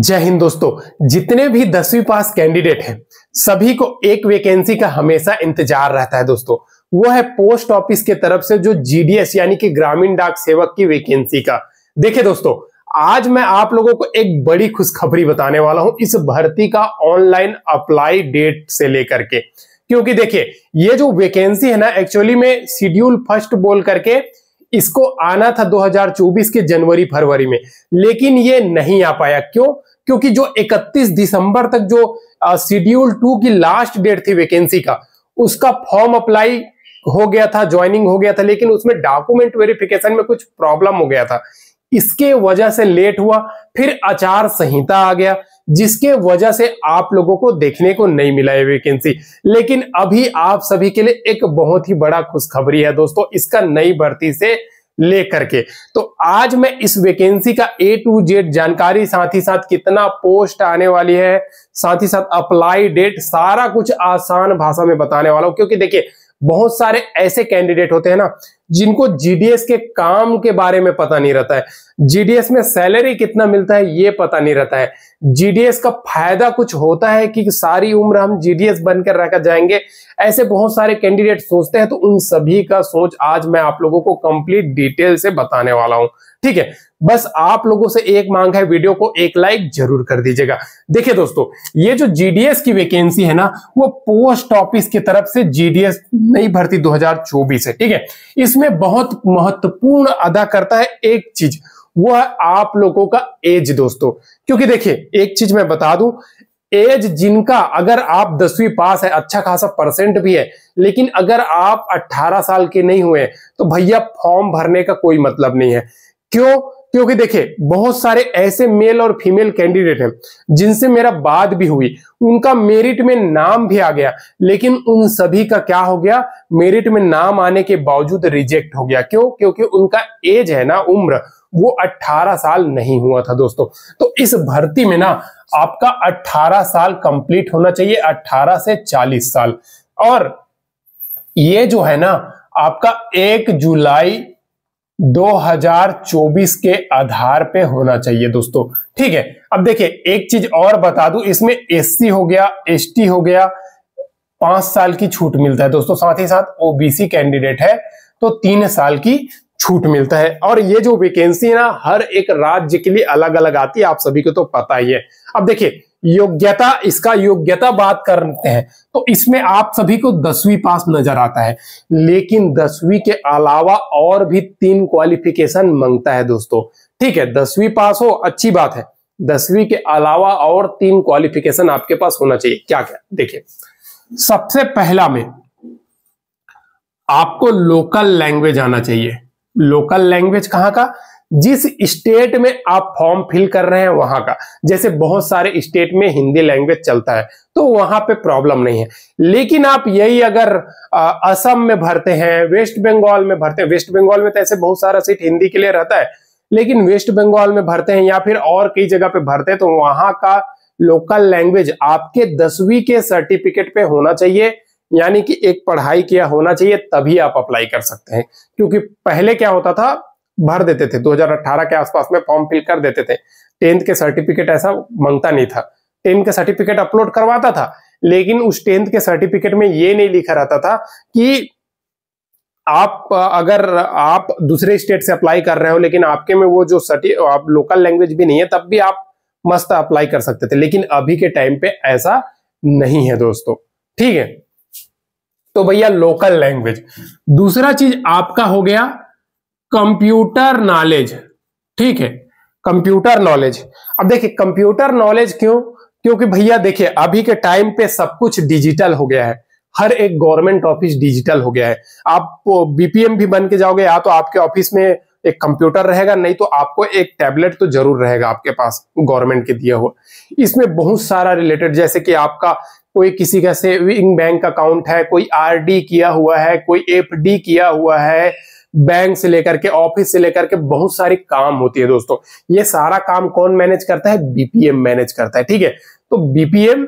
जय हिंद दोस्तों जितने भी दसवीं पास कैंडिडेट हैं सभी को एक वैकेंसी का हमेशा इंतजार रहता है दोस्तों वो है पोस्ट ऑफिस के तरफ से जो जीडीएस यानी कि ग्रामीण डाक सेवक की वैकेंसी का देखिए दोस्तों आज मैं आप लोगों को एक बड़ी खुशखबरी बताने वाला हूं इस भर्ती का ऑनलाइन अप्लाई डेट से लेकर के क्योंकि देखिये ये जो वैकेंसी है ना एक्चुअली में शेड्यूल फर्स्ट बोल करके इसको आना था 2024 के जनवरी फरवरी में लेकिन ये नहीं आ पाया क्यों क्योंकि जो 31 दिसंबर तक जो शेड्यूल टू की लास्ट डेट थी वैकेंसी का उसका फॉर्म अप्लाई हो गया था ज्वाइनिंग हो गया था लेकिन उसमें डॉक्यूमेंट वेरिफिकेशन में कुछ प्रॉब्लम हो गया था इसके वजह से लेट हुआ फिर आचार संहिता आ गया जिसके वजह से आप लोगों को देखने को नहीं मिला है वैकेंसी लेकिन अभी आप सभी के लिए एक बहुत ही बड़ा खुशखबरी है दोस्तों इसका नई भर्ती से लेकर के तो आज मैं इस वैकेंसी का ए टू जेड जानकारी साथ ही साथ कितना पोस्ट आने वाली है साथ ही साथ अप्लाई डेट सारा कुछ आसान भाषा में बताने वाला हूं क्योंकि देखिए बहुत सारे ऐसे कैंडिडेट होते हैं ना जिनको जीडीएस के काम के बारे में पता नहीं रहता है जीडीएस में सैलरी कितना मिलता है ये पता नहीं रहता है जीडीएस का फायदा कुछ होता है कि सारी उम्र हम जीडीएस बनकर रहकर जाएंगे ऐसे बहुत सारे कैंडिडेट सोचते हैं तो उन सभी का सोच आज मैं आप लोगों को कंप्लीट डिटेल से बताने वाला हूं ठीक है बस आप लोगों से एक मांग है वीडियो को एक लाइक जरूर कर दीजिएगा देखिए दोस्तों ये जो जीडीएस की वैकेंसी है ना वो पोस्ट ऑफिस की तरफ से जीडीएस नई भर्ती 2024 है ठीक है इसमें इसमें बहुत महत्वपूर्ण अदा करता है एक चीज वो है आप लोगों का एज दोस्तों क्योंकि देखिए एक चीज मैं बता दूं एज जिनका अगर आप दसवीं पास है अच्छा खासा परसेंट भी है लेकिन अगर आप 18 साल के नहीं हुए तो भैया फॉर्म भरने का कोई मतलब नहीं है क्यों क्योंकि देखिए बहुत सारे ऐसे मेल और फीमेल कैंडिडेट हैं जिनसे मेरा बात भी हुई उनका मेरिट में नाम भी आ गया लेकिन उन सभी का क्या हो गया मेरिट में नाम आने के बावजूद रिजेक्ट हो गया क्यों क्योंकि उनका एज है ना उम्र वो 18 साल नहीं हुआ था दोस्तों तो इस भर्ती में ना आपका 18 साल कंप्लीट होना चाहिए 18 से 40 साल और ये जो है ना आपका एक जुलाई 2024 के आधार पे होना चाहिए दोस्तों ठीक है अब देखिए एक चीज और बता दूं इसमें एससी हो गया एसटी हो गया पांच साल की छूट मिलता है दोस्तों साथ ही साथ ओबीसी कैंडिडेट है तो तीन साल की छूट मिलता है और ये जो वैकेंसी है ना हर एक राज्य के लिए अलग अलग आती है आप सभी को तो पता ही है अब देखिए योग्यता इसका योग्यता बात करते हैं तो इसमें आप सभी को दसवीं पास नजर आता है लेकिन दसवीं के अलावा और भी तीन क्वालिफिकेशन मांगता है दोस्तों ठीक है दसवीं पास हो अच्छी बात है दसवीं के अलावा और तीन क्वालिफिकेशन आपके पास होना चाहिए क्या क्या देखिए सबसे पहला में आपको लोकल लैंग्वेज आना चाहिए लोकल लैंग्वेज कहां का जिस स्टेट में आप फॉर्म फिल कर रहे हैं वहां का जैसे बहुत सारे स्टेट में हिंदी लैंग्वेज चलता है तो वहां पे प्रॉब्लम नहीं है लेकिन आप यही अगर असम में भरते हैं वेस्ट बंगाल में भरते हैं वेस्ट बंगाल में तो ऐसे बहुत सारा सीट हिंदी के लिए रहता है लेकिन वेस्ट बंगाल में भरते हैं या फिर और कई जगह पे भरते हैं तो वहां का लोकल लैंग्वेज आपके दसवीं के सर्टिफिकेट पे होना चाहिए यानी कि एक पढ़ाई किया होना चाहिए तभी आप अप्लाई कर सकते हैं क्योंकि पहले क्या होता था भर देते थे 2018 के आसपास में फॉर्म फिल कर देते थे टेंथ के सर्टिफिकेट ऐसा मांगता नहीं था टेंथ के सर्टिफिकेट अपलोड करवाता था लेकिन उस टेंथ के सर्टिफिकेट में ये नहीं लिखा रहता था कि आप अगर आप दूसरे स्टेट से अप्लाई कर रहे हो लेकिन आपके में वो जो सर्टि आप लोकल लैंग्वेज भी नहीं है तब भी आप मस्त अप्लाई कर सकते थे लेकिन अभी के टाइम पे ऐसा नहीं है दोस्तों ठीक है तो भैया लोकल लैंग्वेज दूसरा चीज आपका हो गया कंप्यूटर नॉलेज ठीक है कंप्यूटर नॉलेज अब देखिए कंप्यूटर नॉलेज क्यों क्योंकि भैया देखिए अभी के टाइम पे सब कुछ डिजिटल हो गया है हर एक गवर्नमेंट ऑफिस डिजिटल हो गया है आप बीपीएम भी बन के जाओगे या तो आपके ऑफिस में एक कंप्यूटर रहेगा नहीं तो आपको एक टैबलेट तो जरूर रहेगा आपके पास गवर्नमेंट के दिए हुआ इसमें बहुत सारा रिलेटेड जैसे कि आपका कोई किसी का सेविंग बैंक अकाउंट है कोई आरडी किया हुआ है कोई एफडी किया हुआ है बैंक से लेकर के ऑफिस से लेकर के बहुत सारी काम होती है दोस्तों ये सारा काम कौन मैनेज करता है बीपीएम मैनेज करता है ठीक है तो बीपीएम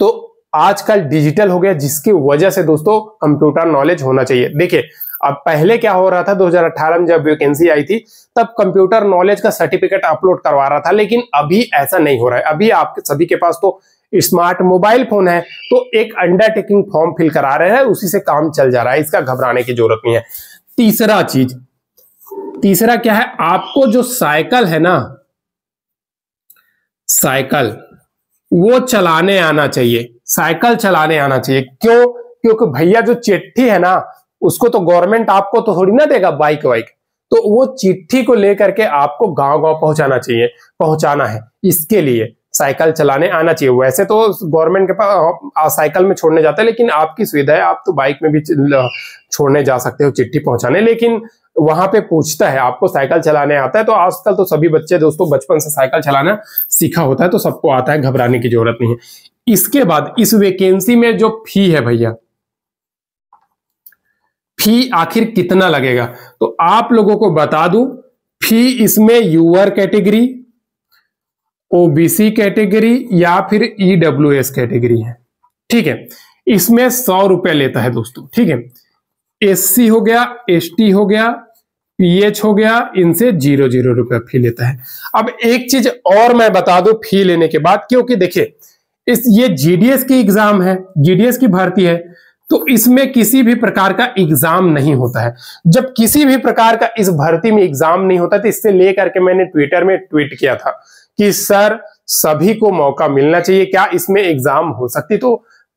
तो आजकल डिजिटल हो गया जिसकी वजह से दोस्तों कंप्यूटर नॉलेज होना चाहिए देखिए अब पहले क्या हो रहा था 2018 में जब वैकेंसी आई थी तब कंप्यूटर नॉलेज का सर्टिफिकेट अपलोड करवा रहा था लेकिन अभी ऐसा नहीं हो रहा है अभी आपके सभी के पास तो स्मार्ट मोबाइल फोन है तो एक अंडरटेकिंग फॉर्म फिल करा रहे हैं उसी से काम चल जा रहा है इसका घबराने की जरूरत नहीं है तीसरा चीज तीसरा क्या है आपको जो साइकिल है ना साइकिल वो चलाने आना चाहिए साइकिल चलाने आना चाहिए क्यों क्योंकि भैया जो चिट्ठी है ना उसको तो गवर्नमेंट आपको तो थोड़ी ना देगा बाइक वाइक तो वो चिट्ठी को लेकर के आपको गांव गांव पहुंचाना चाहिए पहुंचाना है इसके लिए साइकिल चलाने आना चाहिए वैसे तो गवर्नमेंट के पास साइकिल में छोड़ने जाते हैं लेकिन आपकी सुविधा है आप तो बाइक में भी छोड़ने जा सकते हो चिट्ठी पहुंचाने लेकिन वहां पे पूछता है आपको साइकिल चलाने आता है तो आजकल तो सभी बच्चे दोस्तों बचपन से साइकिल चलाना सीखा होता है तो सबको आता है घबराने की जरूरत नहीं है इसके बाद इस वेकेंसी में जो फी है भैया फी आखिर कितना लगेगा तो आप लोगों को बता दू फी इसमें यूअर कैटेगरी ओबीसी कैटेगरी या फिर ईडब्ल्यू e कैटेगरी है ठीक है इसमें सौ रुपए लेता है दोस्तों ठीक है एससी हो गया एसटी हो गया पीएच हो गया इनसे जीरो जीरो रुपया फी लेता है अब एक चीज और मैं बता दू फी लेने के बाद क्योंकि देखिए इस ये जीडीएस की एग्जाम है जीडीएस की भर्ती है तो इसमें किसी भी प्रकार का एग्जाम नहीं होता है जब किसी भी प्रकार का इस भर्ती में एग्जाम नहीं होता तो इससे लेकर के मैंने ट्विटर में ट्वीट किया था कि सर सभी को मौका मिलना चाहिए क्या इसमें एग्जाम हो सकती तो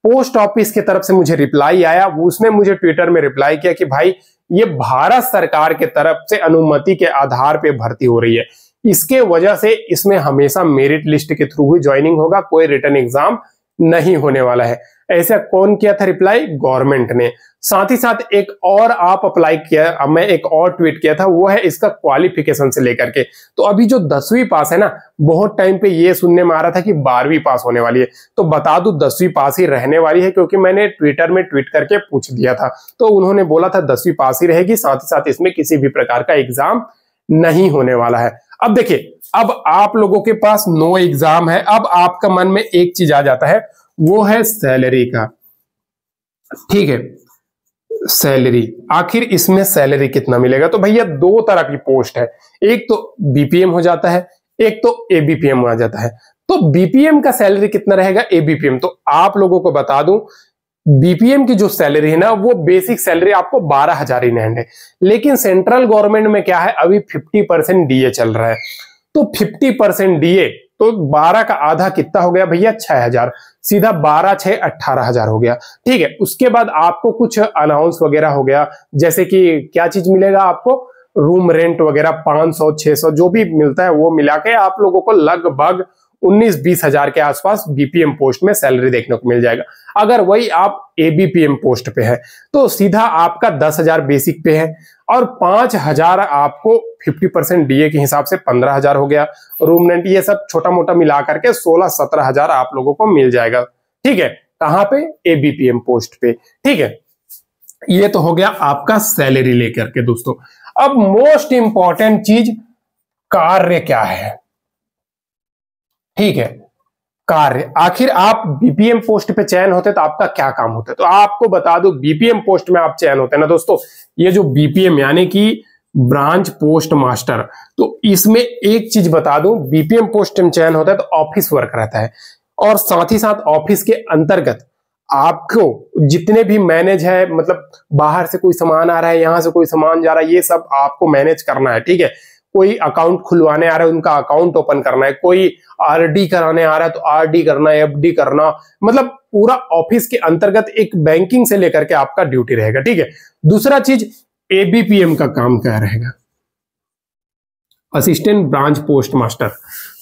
पोस्ट ऑफिस की तरफ से मुझे रिप्लाई आया उसने मुझे ट्विटर में रिप्लाई किया कि भाई ये भारत सरकार के तरफ से अनुमति के आधार पे भर्ती हो रही है इसके वजह से इसमें हमेशा मेरिट लिस्ट के थ्रू ही ज्वाइनिंग होगा कोई रिटर्न एग्जाम नहीं होने वाला है ऐसा कौन किया था रिप्लाई गवर्नमेंट ने साथ ही साथ एक और आप अप्लाई किया मैं एक और ट्वीट किया था वो है इसका क्वालिफिकेशन से लेकर के तो अभी जो दसवीं पास है ना बहुत टाइम पे ये सुनने में आ रहा था कि बारहवीं पास होने वाली है तो बता दू दसवीं पास ही रहने वाली है क्योंकि मैंने ट्विटर में ट्वीट करके पूछ दिया था तो उन्होंने बोला था दसवीं पास ही रहेगी साथ ही साथ इसमें किसी भी प्रकार का एग्जाम नहीं होने वाला है अब देखिए अब आप लोगों के पास नो एग्जाम है अब आपका मन में एक चीज आ जाता है वो है सैलरी का ठीक है सैलरी आखिर इसमें सैलरी कितना मिलेगा तो भैया दो तरह की पोस्ट है एक तो बीपीएम हो जाता है एक तो एबीपीएम आ जाता है तो बीपीएम का सैलरी कितना रहेगा एबीपीएम तो आप लोगों को बता दूं बीपीएम की जो सैलरी है ना वो बेसिक सैलरी आपको बारह हजार इन हैंड है लेकिन सेंट्रल गवर्नमेंट में क्या है अभी फिफ्टी परसेंट डीए चल रहा है तो फिफ्टी परसेंट डीए तो बारह का आधा कितना हो गया भैया छह हजार सीधा बारह छह अट्ठारह हजार हो गया ठीक है उसके बाद आपको कुछ अनाउंस वगैरह हो गया जैसे कि क्या चीज मिलेगा आपको रूम रेंट वगैरह पांच सौ छह सौ जो भी मिलता है वो मिला के आप लोगों को लगभग उन्नीस बीस हजार के आसपास बीपीएम पोस्ट में सैलरी देखने को मिल जाएगा अगर वही आप एबीपीएम पोस्ट पे है तो सीधा आपका दस हजार बेसिक पे है और पांच हजार आपको फिफ्टी परसेंट डीए के हिसाब से पंद्रह हजार हो गया रूम रेंट ये सब छोटा मोटा मिला करके सोलह सत्रह हजार आप लोगों को मिल जाएगा ठीक है कहां पे एबीपीएम पोस्ट पे ठीक है ये तो हो गया आपका सैलरी लेकर के दोस्तों अब मोस्ट इंपॉर्टेंट चीज कार्य क्या है ठीक है कार्य आखिर आप बीपीएम पोस्ट पे चयन होते तो आपका क्या काम होता है तो आपको बता दो बीपीएम पोस्ट में आप चयन होते हैं ना दोस्तों ये जो बीपीएम यानी कि ब्रांच पोस्ट मास्टर तो इसमें एक चीज बता दूं बीपीएम पोस्ट में चयन होता है तो ऑफिस वर्क रहता है और साथ ही साथ ऑफिस के अंतर्गत आपको जितने भी मैनेज है मतलब बाहर से कोई सामान आ रहा है यहां से कोई सामान जा रहा है ये सब आपको मैनेज करना है ठीक है कोई अकाउंट खुलवाने आ रहा है उनका अकाउंट ओपन करना है कोई आरडी कराने आ रहा है तो आरडी करना एफडी करना मतलब पूरा ऑफिस के अंतर्गत एक बैंकिंग से लेकर के आपका ड्यूटी रहेगा ठीक है दूसरा चीज एबीपीएम का काम क्या रहेगा असिस्टेंट ब्रांच पोस्ट मास्टर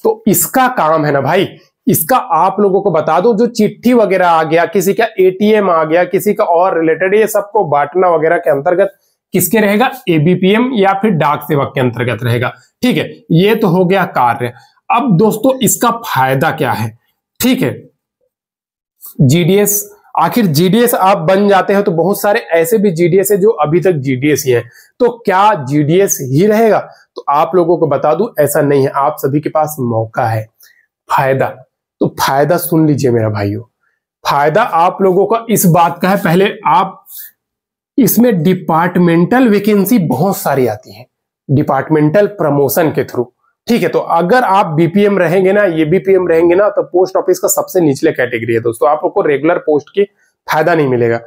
तो इसका काम है ना भाई इसका आप लोगों को बता दो जो चिट्ठी वगैरह आ गया किसी का एटीएम आ गया किसी का और रिलेटेड ये सबको बांटना वगैरह के अंतर्गत किसके रहेगा एबीपीएम या फिर डाक सेवक के अंतर्गत रहेगा ठीक है ये तो हो गया कार्य अब दोस्तों इसका फायदा क्या है ठीक है जीडीएस आखिर जीडीएस आप बन जाते हैं तो बहुत सारे ऐसे भी जीडीएस है जो अभी तक जीडीएस ही है तो क्या जीडीएस ही रहेगा तो आप लोगों को बता दू ऐसा नहीं है आप सभी के पास मौका है फायदा तो फायदा सुन लीजिए मेरा भाइयों फायदा आप लोगों का इस बात का है पहले आप इसमें डिपार्टमेंटल वैकेंसी बहुत सारी आती है डिपार्टमेंटल प्रमोशन के थ्रू ठीक है तो अगर आप बीपीएम रहेंगे ना ये बीपीएम रहेंगे ना तो पोस्ट ऑफिस का सबसे निचले कैटेगरी है दोस्तों आप को रेगुलर पोस्ट की फायदा नहीं मिलेगा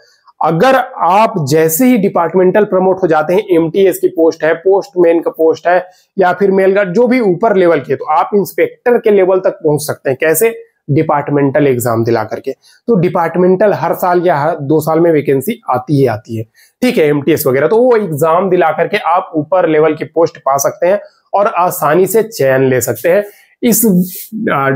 अगर आप जैसे ही डिपार्टमेंटल प्रमोट हो जाते हैं एमटीएस की पोस्ट है पोस्टमैन का पोस्ट है या फिर मेलगार्ड जो भी ऊपर लेवल की है तो आप इंस्पेक्टर के लेवल तक पहुंच सकते हैं कैसे डिपार्टमेंटल एग्जाम दिला करके तो डिपार्टमेंटल हर साल या हर दो साल में वैकेंसी आती ही आती है ठीक है एमटीएस वगैरह तो वो एग्जाम दिला करके आप ऊपर लेवल की पोस्ट पा सकते हैं और आसानी से चयन ले सकते हैं इस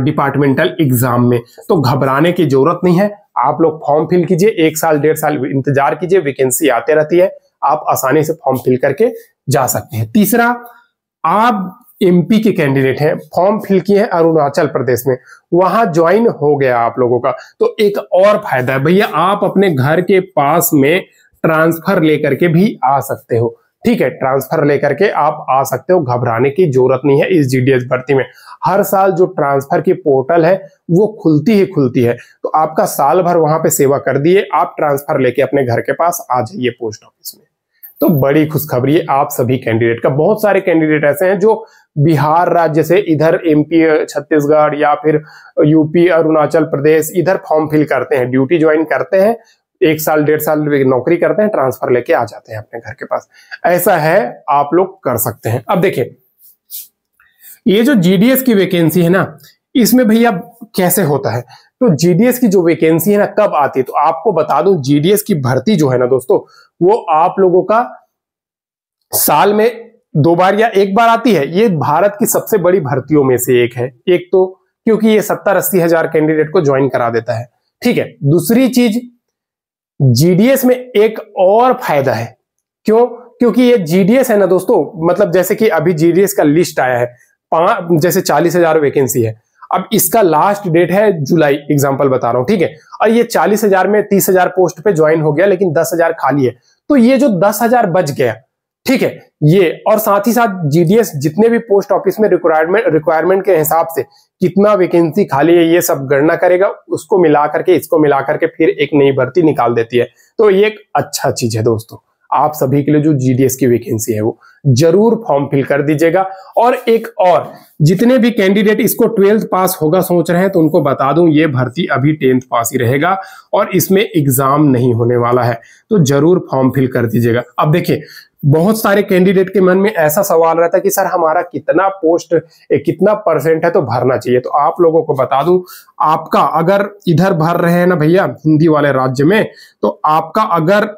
डिपार्टमेंटल एग्जाम में तो घबराने की जरूरत नहीं है आप लोग फॉर्म फिल कीजिए एक साल डेढ़ साल इंतजार कीजिए वैकेंसी आते रहती है आप आसानी से फॉर्म फिल करके जा सकते हैं तीसरा आप एमपी के कैंडिडेट हैं फॉर्म फिल किए हैं अरुणाचल प्रदेश में वहां ज्वाइन हो गया आप लोगों का तो एक और फायदा है भैया आप अपने घर के पास में ट्रांसफर लेकर के भी आ सकते हो ठीक है ट्रांसफर लेकर के आप आ सकते हो घबराने की जरूरत नहीं है इस जीडीएस भर्ती में हर साल जो ट्रांसफर की पोर्टल है वो खुलती ही खुलती है तो आपका साल भर वहां पे सेवा कर दिए आप ट्रांसफर लेके अपने घर के पास आ जाइए पोस्ट ऑफिस में तो बड़ी खुशखबरी है आप सभी कैंडिडेट का बहुत सारे कैंडिडेट ऐसे हैं जो बिहार राज्य से इधर एमपी छत्तीसगढ़ या फिर यूपी अरुणाचल प्रदेश इधर फॉर्म फिल करते हैं ड्यूटी ज्वाइन करते हैं एक साल डेढ़ साल नौकरी करते हैं ट्रांसफर लेके आ जाते हैं अपने घर के पास ऐसा है आप लोग कर सकते हैं अब देखिए ये जो जीडीएस की वैकेंसी है ना इसमें भैया कैसे होता है तो जीडीएस की जो वैकेंसी है ना कब आती है तो आपको बता दूं जीडीएस की भर्ती जो है ना दोस्तों वो आप लोगों का साल में दो बार या एक बार आती है ये भारत की सबसे बड़ी भर्तियों में से एक है एक तो क्योंकि ये सत्तर अस्सी हजार कैंडिडेट को ज्वाइन करा देता है ठीक है दूसरी चीज जीडीएस में एक और फायदा है क्यों क्योंकि ये जीडीएस है ना दोस्तों मतलब जैसे कि अभी जीडीएस का लिस्ट आया है जैसे चालीस हजार वैकेंसी है अब इसका लास्ट डेट है जुलाई एग्जाम्पल बता रहा हूं ठीक है और ये चालीस हजार में तीस हजार पोस्ट पे ज्वाइन हो गया लेकिन दस हजार खाली है तो ये जो दस हजार बच गया ठीक है ये और साथ ही साथ जीडीएस जितने भी पोस्ट ऑफिस में रिक्वायरमेंट रिक्वायरमेंट के हिसाब से कितना वैकेंसी खाली है ये सब गणना करेगा उसको मिला करके इसको मिला करके फिर एक नई भर्ती निकाल देती है तो ये एक अच्छा चीज है दोस्तों आप सभी के लिए जो जीडीएस की वैकेंसी है वो जरूर फॉर्म फिल कर दीजिएगा और एक और जितने भी कैंडिडेट इसको ट्वेल्थ पास होगा सोच रहे हैं तो उनको बता दूं ये भर्ती अभी टेंथ पास ही रहेगा और इसमें एग्जाम नहीं होने वाला है तो जरूर फॉर्म फिल कर दीजिएगा अब देखिए बहुत सारे कैंडिडेट के मन में ऐसा सवाल रहता है कि सर हमारा कितना पोस्ट कितना परसेंट है तो भरना चाहिए तो आप लोगों को बता दूं आपका अगर इधर भर रहे हैं ना भैया हिंदी वाले राज्य में तो आपका अगर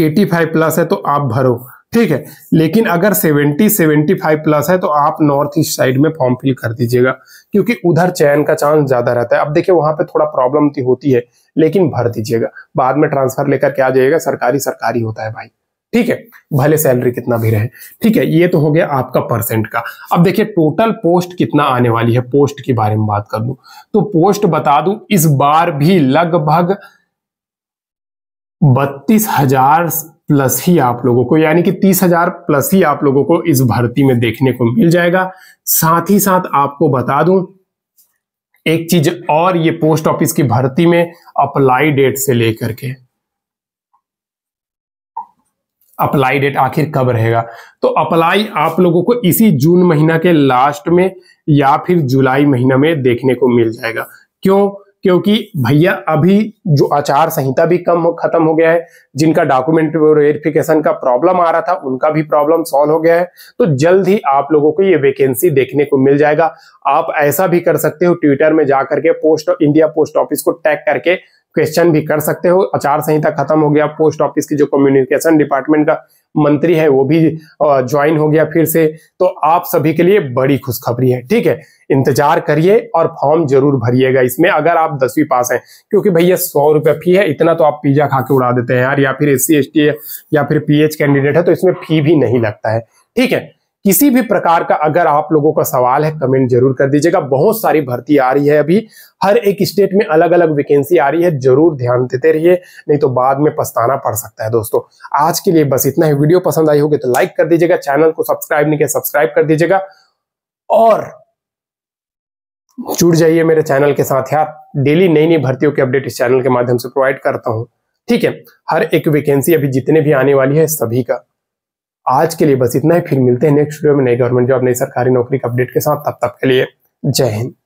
85 प्लस है तो आप भरो ठीक है लेकिन अगर 70 75 प्लस है तो आप नॉर्थ ईस्ट साइड में फॉर्म फिल कर दीजिएगा क्योंकि उधर चयन का चांस ज्यादा रहता है अब देखिए वहां पे थोड़ा प्रॉब्लम तो होती है लेकिन भर दीजिएगा बाद में ट्रांसफर लेकर के आ जाइएगा सरकारी सरकारी होता है भाई ठीक है भले सैलरी कितना भी रहे ठीक है ये तो हो गया आपका परसेंट का अब देखिए टोटल पोस्ट कितना आने वाली है पोस्ट के बारे में बात कर लू तो पोस्ट बता दू इस बार भी लगभग बत्तीस हजार प्लस ही आप लोगों को यानी कि तीस हजार प्लस ही आप लोगों को इस भर्ती में देखने को मिल जाएगा साथ ही साथ आपको बता दूं एक चीज और ये पोस्ट ऑफिस की भर्ती में अप्लाई डेट से लेकर के अप्लाई डेट आखिर कब रहेगा तो अप्लाई आप लोगों को इसी जून महीना के लास्ट में या फिर जुलाई महीना में देखने को मिल जाएगा क्यों क्योंकि भैया अभी जो आचार संहिता भी कम खत्म हो गया है जिनका डॉक्यूमेंट वेरिफिकेशन का प्रॉब्लम आ रहा था उनका भी प्रॉब्लम सॉल्व हो गया है तो जल्द ही आप लोगों को ये वैकेंसी देखने को मिल जाएगा आप ऐसा भी कर सकते हो ट्विटर में जाकर के पोस्ट इंडिया पोस्ट ऑफिस को टैग करके क्वेश्चन भी कर सकते हो आचार संहिता खत्म हो गया पोस्ट ऑफिस की जो कम्युनिकेशन डिपार्टमेंट का मंत्री है वो भी ज्वाइन हो गया फिर से तो आप सभी के लिए बड़ी खुशखबरी है ठीक है इंतजार करिए और फॉर्म जरूर भरिएगा इसमें अगर आप दसवीं पास हैं क्योंकि भैया सौ रुपया फी है इतना तो आप पिज्जा खा के उड़ा देते हैं यार या फिर एस सी या फिर पी कैंडिडेट है तो इसमें फी भी नहीं लगता है ठीक है किसी भी प्रकार का अगर आप लोगों का सवाल है कमेंट जरूर कर दीजिएगा बहुत सारी भर्ती आ रही है अभी हर एक स्टेट में अलग अलग वैकेंसी आ रही है जरूर ध्यान देते रहिए नहीं तो बाद में पछताना पड़ सकता है दोस्तों आज के लिए बस इतना ही वीडियो पसंद आई होगी तो लाइक कर दीजिएगा चैनल को सब्सक्राइब नहीं किया सब्सक्राइब कर दीजिएगा और जुड़ जाइए मेरे चैनल के साथ यार डेली नई नई भर्तियों के अपडेट इस चैनल के माध्यम से प्रोवाइड करता हूँ ठीक है हर एक वैकेंसी अभी जितने भी आने वाली है सभी का आज के लिए बस इतना ही फिर मिलते हैं नेक्स्ट वीडियो में नई गवर्नमेंट जॉब नई सरकारी नौकरी के अपडेट के साथ तब तक के लिए जय हिंद